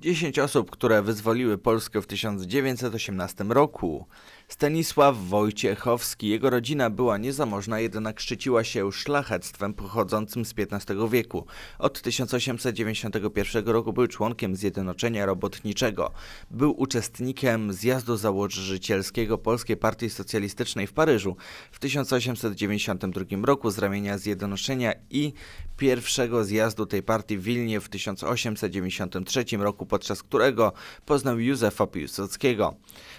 10 osób, które wyzwoliły Polskę w 1918 roku. Stanisław Wojciechowski, jego rodzina była niezamożna, jednak szczyciła się szlachectwem pochodzącym z XV wieku. Od 1891 roku był członkiem Zjednoczenia Robotniczego. Był uczestnikiem zjazdu założycielskiego Polskiej Partii Socjalistycznej w Paryżu. W 1892 roku z ramienia Zjednoczenia i pierwszego zjazdu tej partii w Wilnie w 1893 roku podczas którego poznał Józefa Piłsudskiego.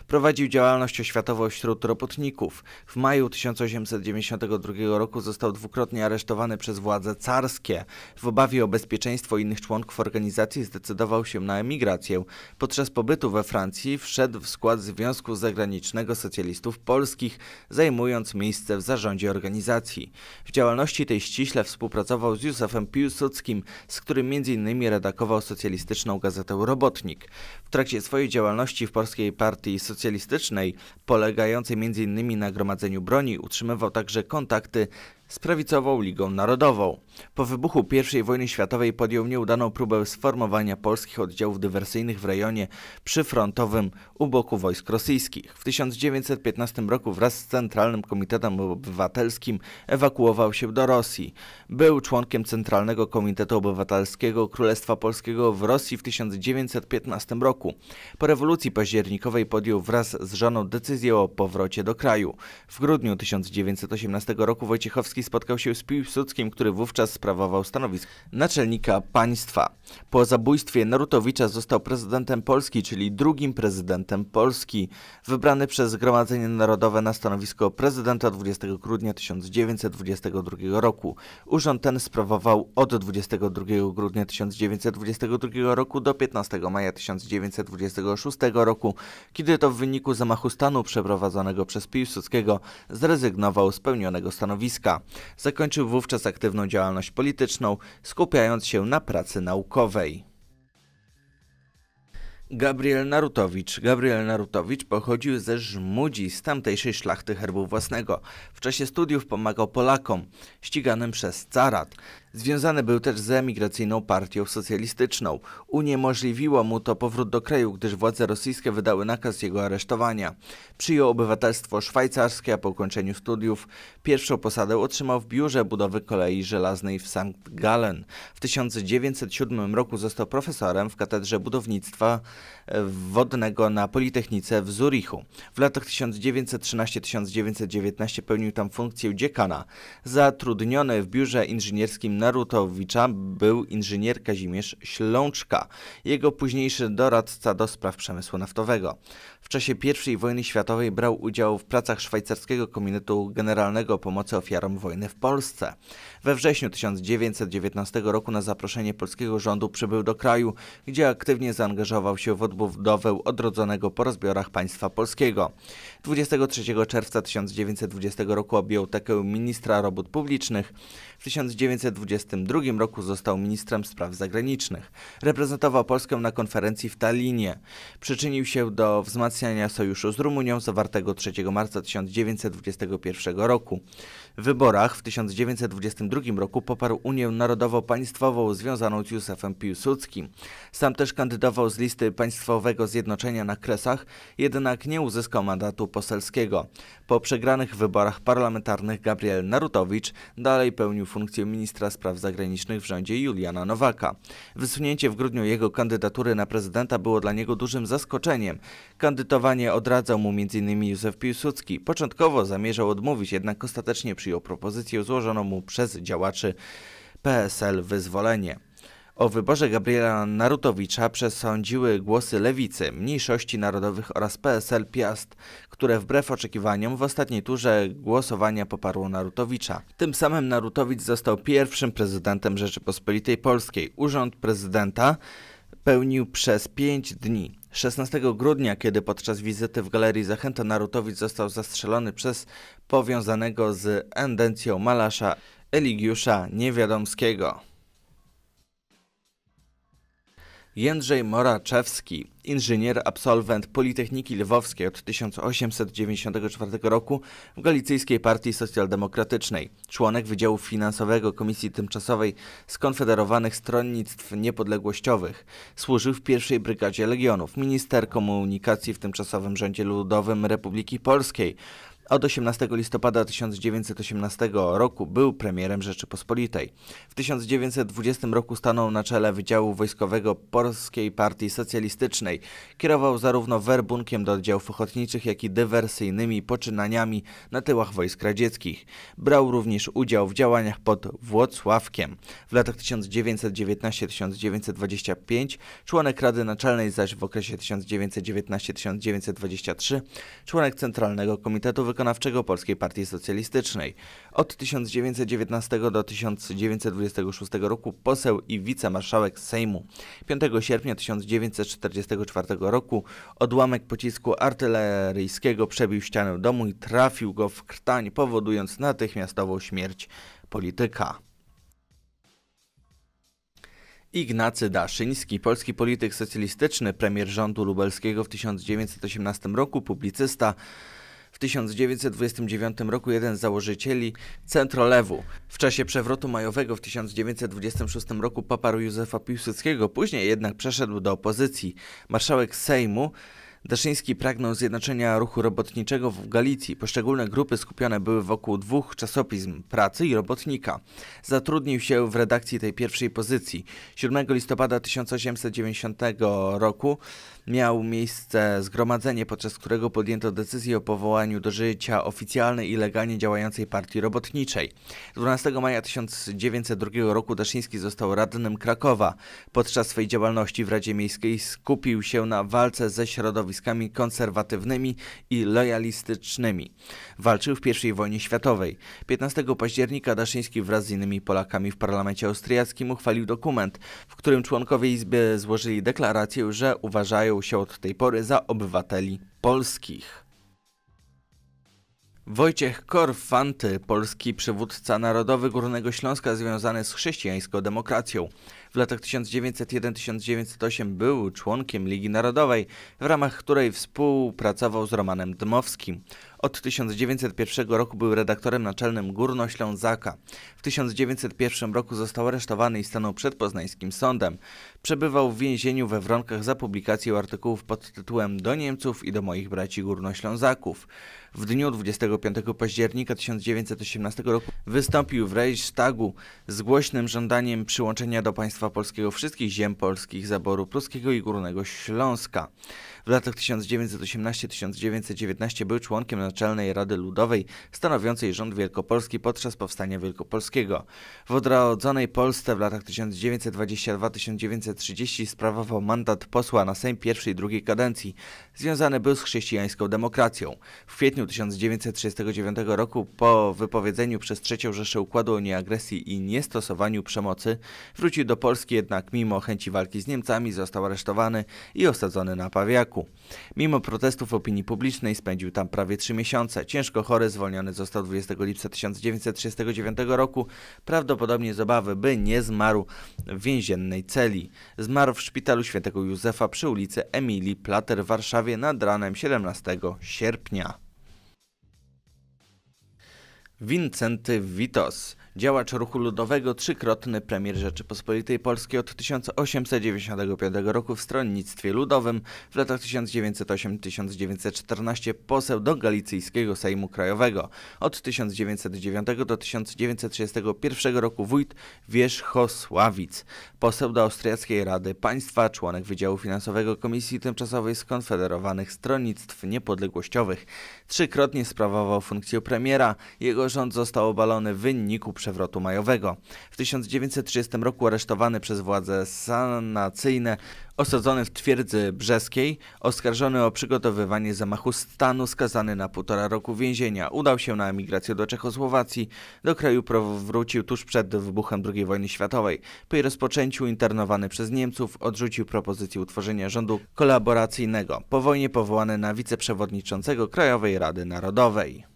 Prowadził działalność oświatową wśród robotników. W maju 1892 roku został dwukrotnie aresztowany przez władze carskie. W obawie o bezpieczeństwo innych członków organizacji zdecydował się na emigrację. Podczas pobytu we Francji wszedł w skład Związku Zagranicznego Socjalistów Polskich, zajmując miejsce w zarządzie organizacji. W działalności tej ściśle współpracował z Józefem Piłsudskim, z którym m.in. redakował socjalistyczną gazetę Robotnik. W trakcie swojej działalności w Polskiej Partii Socjalistycznej, polegającej m.in. na gromadzeniu broni, utrzymywał także kontakty z prawicową Ligą Narodową. Po wybuchu I wojny światowej podjął nieudaną próbę sformowania polskich oddziałów dywersyjnych w rejonie przyfrontowym u boku wojsk rosyjskich. W 1915 roku wraz z Centralnym Komitetem Obywatelskim ewakuował się do Rosji. Był członkiem Centralnego Komitetu Obywatelskiego Królestwa Polskiego w Rosji w 1915 roku. Po rewolucji październikowej podjął wraz z żoną decyzję o powrocie do kraju. W grudniu 1918 roku Wojciechowski spotkał się z Piłsudskim, który wówczas sprawował stanowisko naczelnika państwa. Po zabójstwie Narutowicza został prezydentem Polski, czyli drugim prezydentem Polski, wybrany przez Zgromadzenie Narodowe na stanowisko prezydenta 20 grudnia 1922 roku. Urząd ten sprawował od 22 grudnia 1922 roku do 15 maja 1926 roku, kiedy to w wyniku zamachu stanu przeprowadzonego przez Piłsudskiego zrezygnował z pełnionego stanowiska. Zakończył wówczas aktywną działalność polityczną, skupiając się na pracy naukowej. Gabriel Narutowicz. Gabriel Narutowicz pochodził ze Żmudzi, z tamtejszej szlachty herbu własnego. W czasie studiów pomagał Polakom, ściganym przez carat. Związany był też z emigracyjną partią socjalistyczną. Uniemożliwiło mu to powrót do kraju, gdyż władze rosyjskie wydały nakaz jego aresztowania. Przyjął obywatelstwo szwajcarskie, a po ukończeniu studiów pierwszą posadę otrzymał w biurze budowy kolei żelaznej w St. Gallen. W 1907 roku został profesorem w katedrze budownictwa wodnego na Politechnice w Zurichu. W latach 1913-1919 pełnił tam funkcję dziekana. Zatrudniony w biurze inżynierskim Narutowicza był inżynier Kazimierz Ślączka, jego późniejszy doradca do spraw przemysłu naftowego. W czasie I wojny światowej brał udział w pracach szwajcarskiego Komitetu Generalnego Pomocy Ofiarom Wojny w Polsce. We wrześniu 1919 roku na zaproszenie polskiego rządu przybył do kraju, gdzie aktywnie zaangażował się w odbudowę odrodzonego po rozbiorach państwa polskiego. 23 czerwca 1920 roku objął tekę ministra robót publicznych. W 1922 roku został ministrem spraw zagranicznych. Reprezentował Polskę na konferencji w Tallinie. Przyczynił się do wzmacniania sojuszu z Rumunią zawartego 3 marca 1921 roku. W wyborach w 1922 1992 roku poparł Unię Narodowo-Państwową związaną z Józefem Piłsudskim. Sam też kandydował z listy Państwowego Zjednoczenia na Kresach, jednak nie uzyskał mandatu poselskiego. Po przegranych wyborach parlamentarnych Gabriel Narutowicz dalej pełnił funkcję ministra spraw zagranicznych w rządzie Juliana Nowaka. Wysunięcie w grudniu jego kandydatury na prezydenta było dla niego dużym zaskoczeniem. Kandydowanie odradzał mu m.in. Józef Piłsudski. Początkowo zamierzał odmówić, jednak ostatecznie przyjął propozycję złożoną mu przez działaczy PSL Wyzwolenie. O wyborze Gabriela Narutowicza przesądziły głosy lewicy, mniejszości narodowych oraz PSL Piast, które wbrew oczekiwaniom w ostatniej turze głosowania poparło Narutowicza. Tym samym Narutowicz został pierwszym prezydentem Rzeczypospolitej Polskiej. Urząd prezydenta pełnił przez 5 dni. 16 grudnia, kiedy podczas wizyty w galerii Zachęta Narutowicz został zastrzelony przez powiązanego z endencją malarza Eligiusza Niewiadomskiego. Jędrzej Moraczewski, inżynier, absolwent Politechniki Lwowskiej od 1894 roku w Galicyjskiej Partii Socjaldemokratycznej, członek Wydziału Finansowego Komisji Tymczasowej Skonfederowanych Stronnictw Niepodległościowych, służył w pierwszej Brygadzie Legionów, minister komunikacji w tymczasowym rządzie ludowym Republiki Polskiej od 18 listopada 1918 roku był premierem Rzeczypospolitej. W 1920 roku stanął na czele Wydziału Wojskowego Polskiej Partii Socjalistycznej. Kierował zarówno werbunkiem do oddziałów ochotniczych, jak i dywersyjnymi poczynaniami na tyłach wojsk radzieckich. Brał również udział w działaniach pod Włocławkiem. W latach 1919-1925 członek Rady Naczelnej zaś w okresie 1919-1923 członek Centralnego Komitetu Wykonawczego Wykonawczego Polskiej Partii Socjalistycznej. Od 1919 do 1926 roku poseł i wicemarszałek Sejmu. 5 sierpnia 1944 roku odłamek pocisku artyleryjskiego przebił ścianę domu i trafił go w krtań, powodując natychmiastową śmierć polityka. Ignacy Daszyński, polski polityk socjalistyczny, premier rządu lubelskiego w 1918 roku, publicysta, 1929 roku jeden z założycieli Centrolewu. W czasie przewrotu majowego w 1926 roku poparł Józefa Piłsudskiego, później jednak przeszedł do opozycji. Marszałek Sejmu Daszyński pragnął zjednoczenia ruchu robotniczego w Galicji. Poszczególne grupy skupione były wokół dwóch czasopism pracy i robotnika. Zatrudnił się w redakcji tej pierwszej pozycji. 7 listopada 1890 roku miał miejsce zgromadzenie, podczas którego podjęto decyzję o powołaniu do życia oficjalnej i legalnie działającej partii robotniczej. 12 maja 1902 roku Daszyński został radnym Krakowa. Podczas swej działalności w Radzie Miejskiej skupił się na walce ze środowiskami konserwatywnymi i lojalistycznymi. Walczył w I wojnie światowej. 15 października Daszyński wraz z innymi Polakami w parlamencie austriackim uchwalił dokument, w którym członkowie Izby złożyli deklarację, że uważają, uważają się od tej pory za obywateli polskich. Wojciech Korfanty, polski przywódca narodowy Górnego Śląska związany z chrześcijańską demokracją. W latach 1901-1908 był członkiem Ligi Narodowej, w ramach której współpracował z Romanem Dmowskim. Od 1901 roku był redaktorem naczelnym Górnoślązaka. W 1901 roku został aresztowany i stanął przed poznańskim sądem. Przebywał w więzieniu we Wronkach za publikację artykułów pod tytułem Do Niemców i do moich braci Górnoślązaków. W dniu 25 października 1918 roku wystąpił w Reichstagu z głośnym żądaniem przyłączenia do państwa Polskiego, wszystkich ziem polskich, zaboru pruskiego i Górnego Śląska. W latach 1918-1919 był członkiem Naczelnej Rady Ludowej stanowiącej rząd Wielkopolski podczas powstania wielkopolskiego. W odrodzonej Polsce w latach 1922-1930 sprawował mandat posła na Sejm pierwszej i drugiej kadencji. Związany był z chrześcijańską demokracją. W kwietniu 1939 roku po wypowiedzeniu przez III Rzeszę Układu o nieagresji i niestosowaniu przemocy wrócił do Polski Polski jednak mimo chęci walki z Niemcami został aresztowany i osadzony na Pawiaku. Mimo protestów opinii publicznej spędził tam prawie trzy miesiące. Ciężko chory zwolniony został 20 lipca 1939 roku, prawdopodobnie z obawy, by nie zmarł w więziennej celi. Zmarł w szpitalu świętego Józefa przy ulicy Emilii Plater w Warszawie nad ranem 17 sierpnia. Wincenty Witos. Działacz ruchu ludowego, trzykrotny premier Rzeczypospolitej Polskiej od 1895 roku w stronnictwie ludowym, w latach 1908-1914 poseł do Galicyjskiego Sejmu Krajowego, od 1909 do 1931 roku wójt Wierzchosławic, poseł do Austriackiej Rady Państwa, członek Wydziału Finansowego Komisji Tymczasowej Skonfederowanych Stronnictw Niepodległościowych. Trzykrotnie sprawował funkcję premiera, jego rząd został obalony w wyniku przewrotu majowego. W 1930 roku aresztowany przez władze sanacyjne, osadzony w twierdzy brzeskiej, oskarżony o przygotowywanie zamachu stanu, skazany na półtora roku więzienia. Udał się na emigrację do Czechosłowacji. Do kraju powrócił tuż przed wybuchem II wojny światowej. Po jej rozpoczęciu internowany przez Niemców odrzucił propozycję utworzenia rządu kolaboracyjnego. Po wojnie powołany na wiceprzewodniczącego Krajowej Rady Narodowej.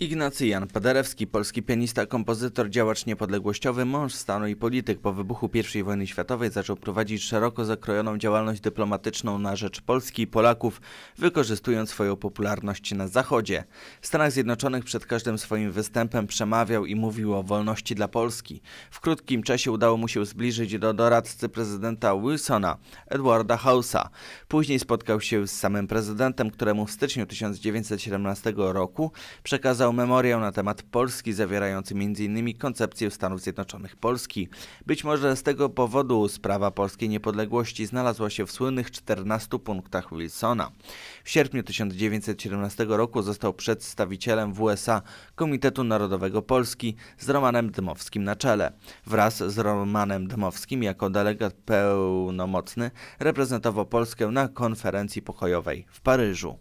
Ignacy Jan Paderewski, polski pianista, kompozytor, działacz niepodległościowy, mąż stanu i polityk po wybuchu I wojny światowej zaczął prowadzić szeroko zakrojoną działalność dyplomatyczną na rzecz Polski i Polaków, wykorzystując swoją popularność na Zachodzie. W Stanach Zjednoczonych przed każdym swoim występem przemawiał i mówił o wolności dla Polski. W krótkim czasie udało mu się zbliżyć do doradcy prezydenta Wilsona, Edwarda House'a. Później spotkał się z samym prezydentem, któremu w styczniu 1917 roku przekazał wydał memoriał na temat Polski, zawierający m.in. koncepcję Stanów Zjednoczonych Polski. Być może z tego powodu sprawa polskiej niepodległości znalazła się w słynnych 14 punktach Wilsona. W sierpniu 1917 roku został przedstawicielem w USA Komitetu Narodowego Polski z Romanem Dmowskim na czele. Wraz z Romanem Dmowskim jako delegat pełnomocny reprezentował Polskę na konferencji pokojowej w Paryżu.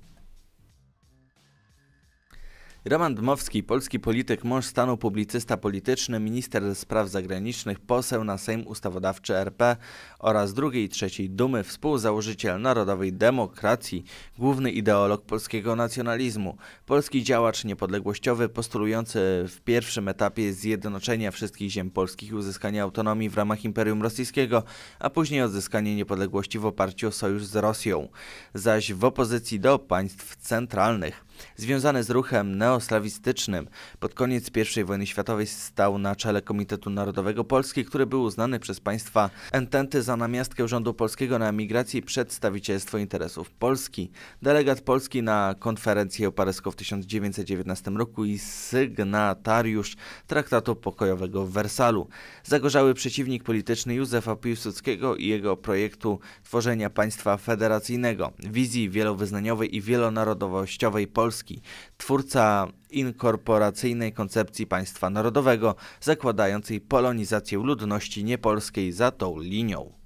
Roman Dmowski, polski polityk, mąż stanu, publicysta polityczny, minister spraw zagranicznych, poseł na Sejm Ustawodawczy RP oraz drugiej i trzeciej Dumy, współzałożyciel Narodowej Demokracji, główny ideolog polskiego nacjonalizmu, polski działacz niepodległościowy postulujący w pierwszym etapie zjednoczenia wszystkich ziem polskich i uzyskania autonomii w ramach Imperium Rosyjskiego, a później odzyskanie niepodległości w oparciu o sojusz z Rosją, zaś w opozycji do państw centralnych. Związany z ruchem neoslawistycznym, pod koniec I wojny światowej stał na czele Komitetu Narodowego Polski, który był uznany przez państwa ententy za namiastkę rządu polskiego na emigracji i przedstawicielstwo interesów Polski. Delegat Polski na konferencję paryską w 1919 roku i sygnatariusz traktatu pokojowego w Wersalu. Zagorzały przeciwnik polityczny Józefa Piłsudskiego i jego projektu tworzenia państwa federacyjnego, wizji wielowyznaniowej i wielonarodowościowej Polski Polski, twórca inkorporacyjnej koncepcji państwa narodowego, zakładającej polonizację ludności niepolskiej za tą linią.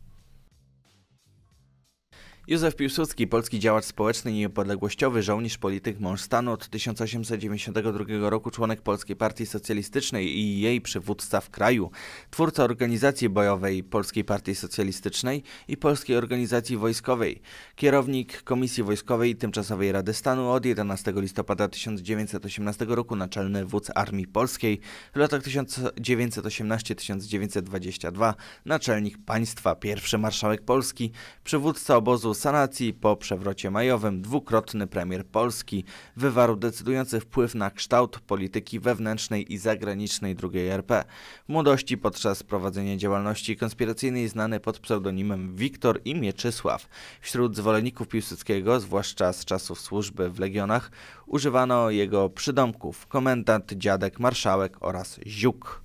Józef Piłsudski, polski działacz społeczny i niepodległościowy, żołnierz, polityk, mąż stanu od 1892 roku, członek Polskiej Partii Socjalistycznej i jej przywódca w kraju, twórca organizacji bojowej Polskiej Partii Socjalistycznej i Polskiej Organizacji Wojskowej, kierownik Komisji Wojskowej i Tymczasowej Rady Stanu od 11 listopada 1918 roku, naczelny wódz Armii Polskiej w latach 1918-1922, naczelnik państwa, pierwszy marszałek Polski, przywódca obozu sanacji po przewrocie majowym dwukrotny premier Polski wywarł decydujący wpływ na kształt polityki wewnętrznej i zagranicznej II RP. W młodości podczas prowadzenia działalności konspiracyjnej znany pod pseudonimem Wiktor i Mieczysław. Wśród zwolenników Piłsudskiego, zwłaszcza z czasów służby w Legionach, używano jego przydomków komendant, dziadek, marszałek oraz ziuk.